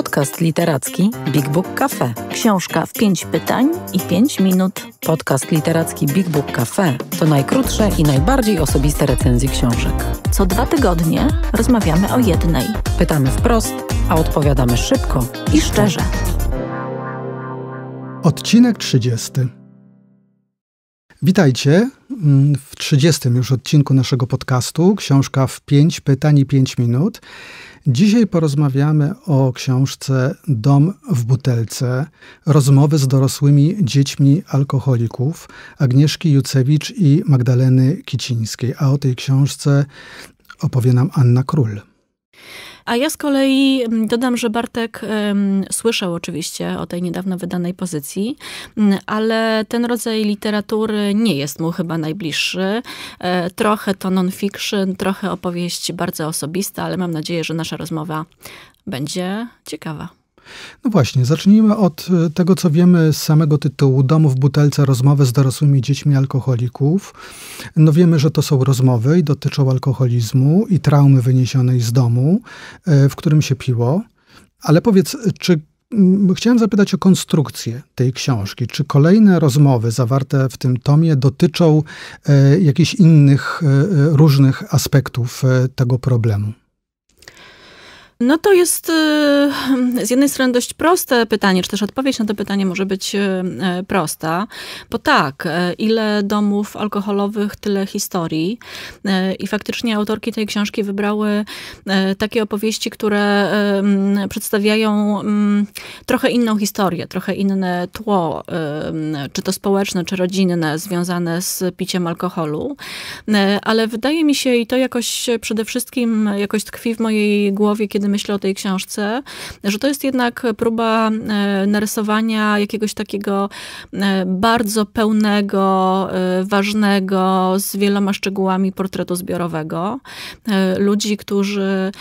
Podcast literacki Big Book Cafe. Książka w 5 pytań i 5 minut. Podcast literacki Big Book Cafe to najkrótsze i najbardziej osobiste recenzje książek. Co dwa tygodnie rozmawiamy o jednej. Pytamy wprost, a odpowiadamy szybko i szczerze. Odcinek 30. Witajcie. Mm, w 30 już odcinku naszego podcastu, książka w 5 pytań i 5 minut. Dzisiaj porozmawiamy o książce Dom w butelce, rozmowy z dorosłymi dziećmi alkoholików Agnieszki Jucewicz i Magdaleny Kicińskiej. A o tej książce opowie nam Anna Król. A ja z kolei mm, dodam, że Bartek um, słyszał oczywiście o tej niedawno wydanej pozycji, mm, ale ten rodzaj literatury nie jest mu chyba najbliższy. E, trochę to non-fiction, trochę opowieść bardzo osobista, ale mam nadzieję, że nasza rozmowa będzie ciekawa. No właśnie, zacznijmy od e, tego, co wiemy z samego tytułu Domu w butelce rozmowy z dorosłymi dziećmi alkoholików. No wiemy, że to są rozmowy i dotyczą alkoholizmu i traumy wyniesionej z domu, e, w którym się piło. Ale powiedz, czy Chciałem zapytać o konstrukcję tej książki. Czy kolejne rozmowy zawarte w tym tomie dotyczą e, jakichś innych, różnych aspektów tego problemu? No to jest y, z jednej strony dość proste pytanie, czy też odpowiedź na to pytanie może być y, y, prosta, bo tak, e, ile domów alkoholowych, tyle historii. E, I faktycznie autorki tej książki wybrały e, takie opowieści, które przedstawiają mm, trochę inną historię, trochę inne tło, czy to społeczne, czy rodzinne, związane z piciem alkoholu. Ale wydaje mi się, i to jakoś przede wszystkim jakoś tkwi w mojej głowie, kiedy myślę o tej książce, że to jest jednak próba e, narysowania jakiegoś takiego e, bardzo pełnego, e, ważnego, z wieloma szczegółami portretu zbiorowego. Ludzi, którzy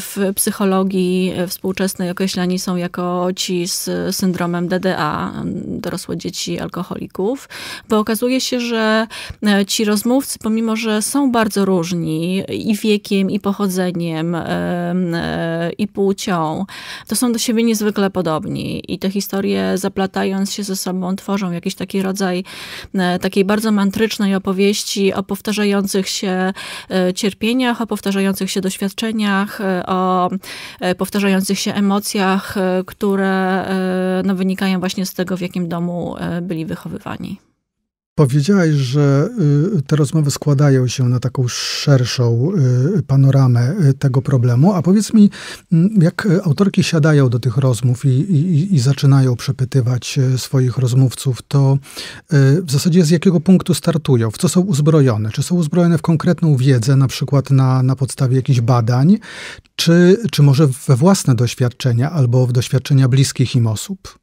w psychologii współczesnej określani są jako ci z syndromem DDA, dorosłe dzieci alkoholików, bo okazuje się, że ci rozmówcy, pomimo że są bardzo różni i wiekiem, i pochodzeniem, i płcią, to są do siebie niezwykle podobni i te historie zaplatając się ze sobą tworzą jakiś taki rodzaj e, takiej bardzo mantrycznej opowieści o powtarzających się e, cierpieniach, o powtarzających się doświadczeniach, e, o powtarzających się emocjach, które no, wynikają właśnie z tego, w jakim domu byli wychowywani. Powiedziałaś, że y, te rozmowy składają się na taką szerszą y, panoramę y, tego problemu, a powiedz mi, mm, jak autorki siadają do tych rozmów i, i, i, zaczynają przepytywać swoich rozmówców, to w zasadzie z jakiego punktu startują, w co są uzbrojone? Czy są uzbrojone w konkretną wiedzę, na przykład na, na podstawie jakichś badań, czy, czy może we własne doświadczenia albo w doświadczenia bliskich im osób?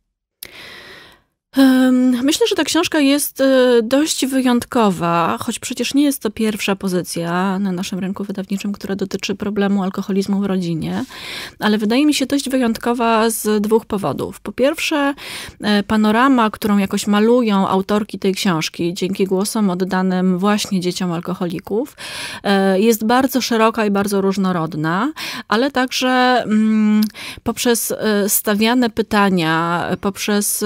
Myślę, że ta książka jest e, dość wyjątkowa, choć przecież nie jest to pierwsza pozycja na naszym rynku wydawniczym, która dotyczy problemu alkoholizmu w rodzinie, ale wydaje mi się dość wyjątkowa z dwóch powodów. Po pierwsze, e, panorama, którą jakoś malują autorki tej książki, dzięki głosom oddanym właśnie dzieciom alkoholików, e, jest bardzo szeroka i bardzo różnorodna, ale także mm, poprzez stawiane pytania, poprzez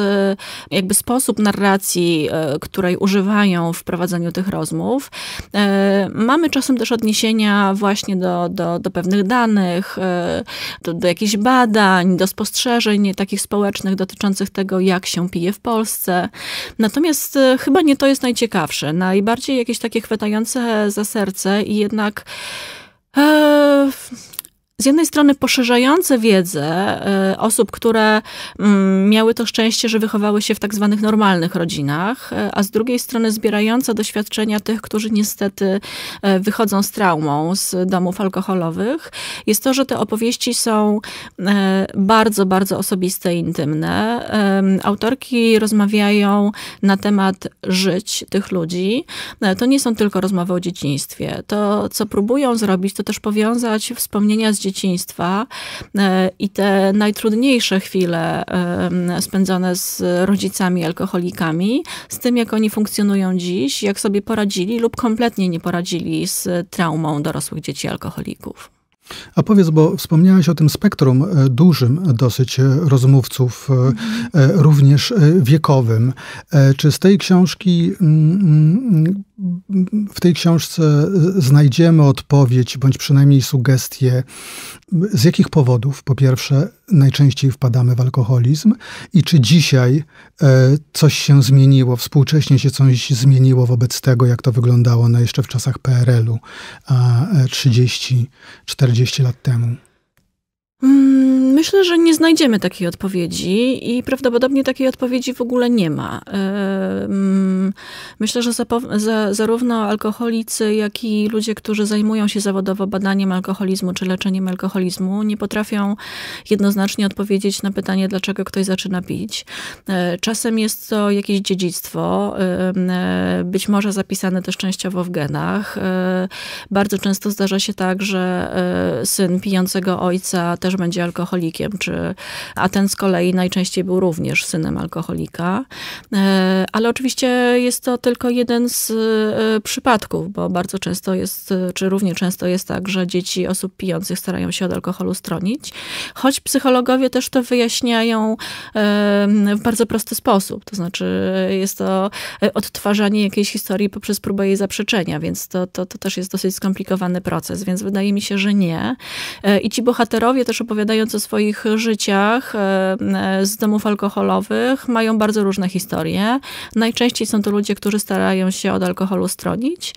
jakby sposób narracji, e, której używają w prowadzeniu tych rozmów. E, mamy czasem też odniesienia właśnie do, do, do pewnych danych, e, do, do jakichś badań, do spostrzeżeń takich społecznych dotyczących tego, jak się pije w Polsce. Natomiast chyba nie to jest najciekawsze. Najbardziej jakieś takie chwytające za serce i jednak z jednej strony poszerzające wiedzę e, osób, które mm, miały to szczęście, że wychowały się w tak zwanych normalnych rodzinach, e, a z drugiej strony zbierające doświadczenia tych, którzy niestety e, wychodzą z traumą z domów alkoholowych, jest to, że te opowieści są bardzo, bardzo osobiste i intymne. Autorki rozmawiają na temat żyć tych ludzi. To nie są tylko rozmowy o dzieciństwie. To, co próbują zrobić, to też powiązać wspomnienia z dzieciństwem dzieciństwa e, i te najtrudniejsze chwile e, spędzone z rodzicami alkoholikami, z tym jak oni funkcjonują dziś, jak sobie poradzili lub kompletnie nie poradzili z traumą dorosłych dzieci alkoholików. A powiedz, bo wspomniałaś o tym spektrum e, dużym dosyć e, rozmówców, e, również wiekowym. Czy z tej książki, mm, mm, w tej książce znajdziemy odpowiedź, bądź przynajmniej sugestie, z jakich powodów, po pierwsze, najczęściej wpadamy w alkoholizm i czy dzisiaj e, coś się zmieniło, współcześnie się coś zmieniło wobec tego, jak to wyglądało na jeszcze w czasach PRL-u 30-40 e, lat temu? Hmm Myślę, że nie znajdziemy takiej odpowiedzi i prawdopodobnie takiej odpowiedzi w ogóle nie ma. Myślę, że za, zarówno alkoholicy, jak i ludzie, którzy zajmują się zawodowo badaniem alkoholizmu czy leczeniem alkoholizmu, nie potrafią jednoznacznie odpowiedzieć na pytanie, dlaczego ktoś zaczyna pić. E, czasem jest to jakieś dziedzictwo, e, być może zapisane też częściowo w genach. E, bardzo często zdarza się tak, że syn pijącego ojca też będzie alkoholikiem alkoholikiem, czy, a ten z kolei najczęściej był również synem alkoholika. E, ale oczywiście jest to tylko jeden z e, przypadków, bo bardzo często jest, e, czy równie często jest tak, że dzieci osób pijących starają się od alkoholu stronić, choć psychologowie też to wyjaśniają w bardzo prosty sposób. To znaczy jest to odtwarzanie jakiejś historii poprzez próbę jej zaprzeczenia, więc to, to, to też jest dosyć skomplikowany proces, więc wydaje mi się, że nie. I ci bohaterowie też opowiadając o swoich swoich życiach e, e, z domów alkoholowych mają bardzo różne historie. Najczęściej są to ludzie, którzy starają się od alkoholu stronić,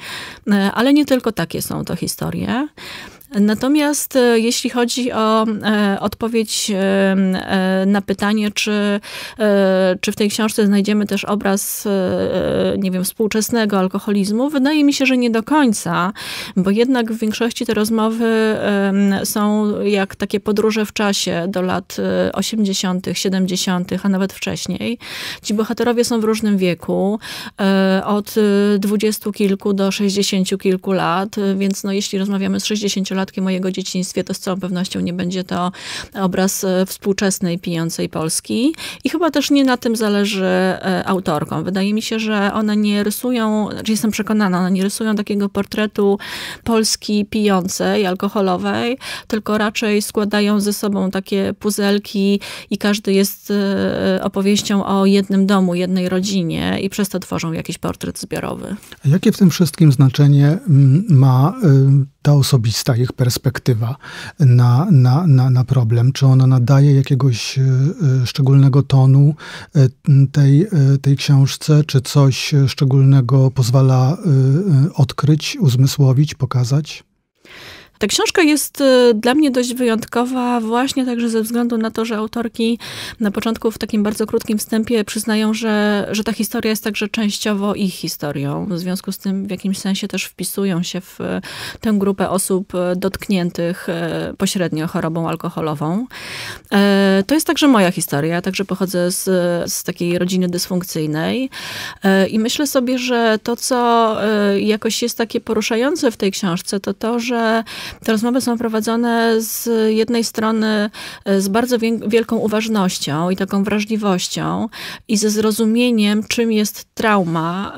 e, ale nie tylko takie są to historie. Natomiast e, jeśli chodzi o e, odpowiedź e, na pytanie, czy, czy w tej książce znajdziemy też obraz, nie wiem, współczesnego alkoholizmu, wydaje mi się, że nie do końca, bo jednak w większości te rozmowy są jak takie podróże w czasie do lat 80., 70., a nawet wcześniej. Ci bohaterowie są w różnym wieku, od dwudziestu kilku do sześćdziesięciu kilku lat, więc no, jeśli rozmawiamy z 60 nastolatkiem dzieciństwie, to z całą pewnością nie będzie to obraz e, współczesnej, pijącej Polski. I chyba też nie na tym zależy e, autorkom. Wydaje mi się, że one nie rysują, znaczy jestem przekonana, one nie rysują takiego portretu Polski pijącej, alkoholowej, tylko raczej składają ze sobą takie puzelki i każdy jest e, opowieścią o jednym domu, jednej rodzinie i przez to tworzą jakiś portret zbiorowy. A jakie w tym wszystkim znaczenie mm, ma ta osobista ich perspektywa na, na, na, na problem? Czy ona nadaje jakiegoś e, e, szczególnego tonu e, tej, tej książce? Czy coś szczególnego pozwala odkryć, uzmysłowić, pokazać? Ta książka jest y, dla mnie dość wyjątkowa właśnie także ze względu na to, że autorki na początku w takim bardzo krótkim wstępie przyznają, że, że ta historia jest także częściowo ich historią. W związku z tym w jakimś sensie też wpisują się w y, tę grupę osób y, dotkniętych pośrednio chorobą alkoholową. To jest także moja historia. także pochodzę z, z takiej rodziny dysfunkcyjnej i myślę sobie, że to, co jakoś jest takie poruszające w tej książce, to to, że te rozmowy są prowadzone z jednej strony e, z bardzo wielką uważnością i taką wrażliwością i ze zrozumieniem, czym jest trauma,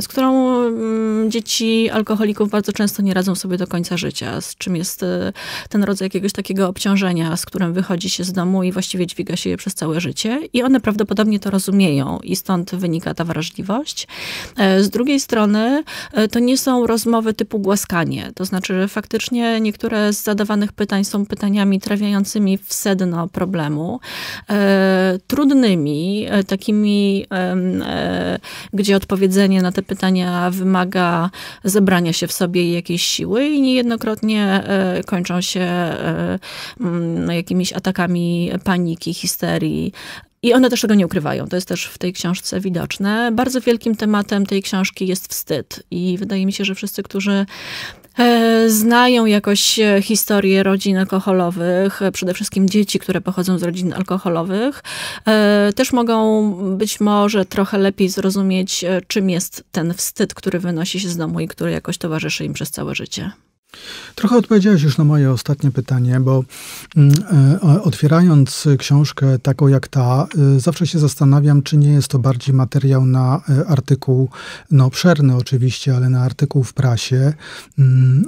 z którą mm, dzieci alkoholików bardzo często nie radzą sobie do końca życia, z czym jest e, ten rodzaj jakiegoś takiego obciążenia, z którym wychodzi się z domu i właściwie dźwiga się je przez całe życie. I one prawdopodobnie to rozumieją i stąd wynika ta wrażliwość. E, z drugiej strony to nie są rozmowy typu głaskanie, to znaczy faktycznie niektóre z zadawanych pytań są pytaniami trafiającymi w sedno problemu, e, trudnymi, e, takimi, e, gdzie odpowiedzenie na te pytania wymaga zebrania się w sobie jakiejś siły i niejednokrotnie kończą się no, jakimiś atakami paniki, histerii, i one też tego nie ukrywają. To jest też w tej książce widoczne. Bardzo wielkim tematem tej książki jest wstyd. I wydaje mi się, że wszyscy, którzy E, znają jakoś e, historię rodzin alkoholowych, e, przede wszystkim dzieci, które pochodzą z rodzin alkoholowych. Też mogą być może trochę lepiej zrozumieć, czym jest ten wstyd, który wynosi się z domu i który jakoś towarzyszy im przez całe życie. Trochę odpowiedziałeś już na moje ostatnie pytanie, bo mm, e, otwierając książkę taką jak ta, e, zawsze się zastanawiam, czy nie jest to bardziej materiał na e, artykuł, no obszerny oczywiście, ale na artykuł w prasie, mm,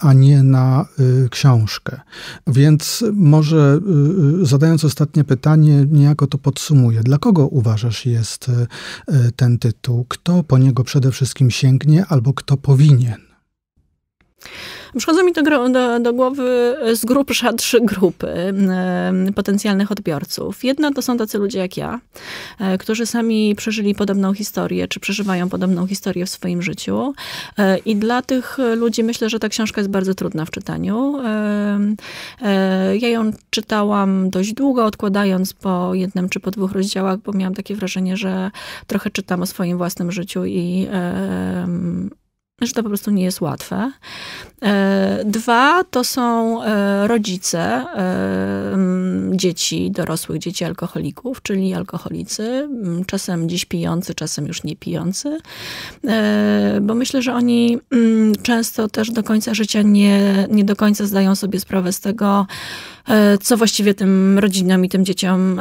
a nie na książkę. Więc może zadając ostatnie pytanie, niejako to podsumuję. Dla kogo uważasz jest ten tytuł? Kto po niego przede wszystkim sięgnie albo kto powinien? Przychodzą mi do, do, do głowy e, z grubsza trzy grupy e, potencjalnych odbiorców. Jedna to są tacy ludzie jak ja, e, którzy sami przeżyli podobną historię, czy przeżywają podobną historię w swoim życiu. I dla tych ludzi myślę, że ta książka jest bardzo trudna w czytaniu. Ja ją czytałam dość długo, odkładając po jednym czy po dwóch rozdziałach, bo miałam takie wrażenie, że trochę czytam o swoim własnym życiu i że to po prostu nie jest łatwe. E, dwa to są e, rodzice e, dzieci, dorosłych dzieci alkoholików, czyli alkoholicy, czasem dziś pijący, czasem już nie pijący, bo myślę, że oni często też do końca życia nie, nie do końca zdają sobie sprawę z tego, co właściwie tym rodzinom i tym dzieciom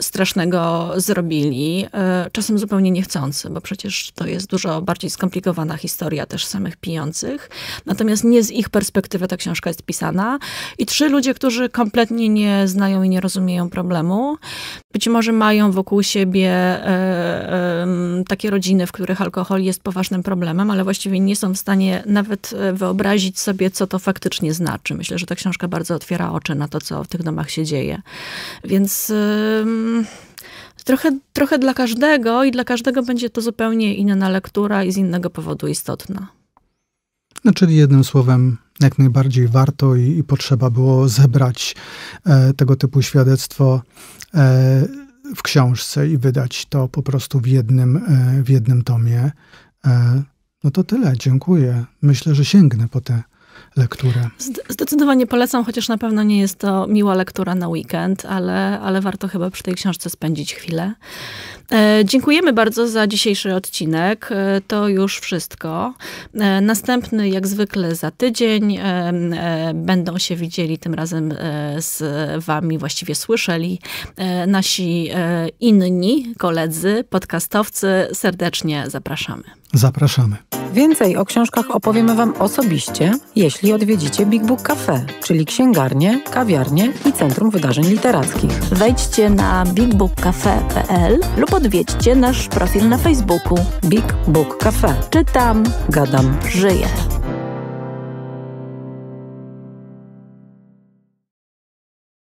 strasznego zrobili, czasem zupełnie niechcący, bo przecież to jest dużo bardziej skomplikowana historia też samych pijących. Natomiast Natomiast nie z ich perspektywy ta książka jest pisana. I trzy ludzie, którzy kompletnie nie znają i nie rozumieją problemu, być może mają wokół siebie e, e, takie rodziny, w których alkohol jest poważnym problemem, ale właściwie nie są w stanie nawet e, wyobrazić sobie, co to faktycznie znaczy. Myślę, że ta książka bardzo otwiera oczy na to, co w tych domach się dzieje. Więc. E, trochę, trochę dla każdego i dla każdego będzie to zupełnie inna lektura i z innego powodu istotna. No, czyli jednym słowem, jak najbardziej warto i, i potrzeba było zebrać e, tego typu świadectwo e, w książce i wydać to po prostu w jednym, e, w jednym tomie. E, no to tyle, dziękuję. Myślę, że sięgnę po te lekturę. Zdecydowanie polecam, chociaż na pewno nie jest to miła lektura na weekend, ale, ale warto chyba przy tej książce spędzić chwilę. E, dziękujemy bardzo za dzisiejszy odcinek. E, to już wszystko. E, następny, jak zwykle, za tydzień. Będą się widzieli tym razem z Wami, właściwie słyszeli nasi inni koledzy, podcastowcy. Serdecznie zapraszamy. Zapraszamy. Więcej o książkach opowiemy Wam osobiście, jeśli odwiedzicie Big Book Cafe, czyli księgarnię, kawiarnię i Centrum Wydarzeń Literackich. Wejdźcie na bigbookcafe.pl lub odwiedźcie nasz profil na Facebooku Big Book Cafe. Czytam, gadam, żyję.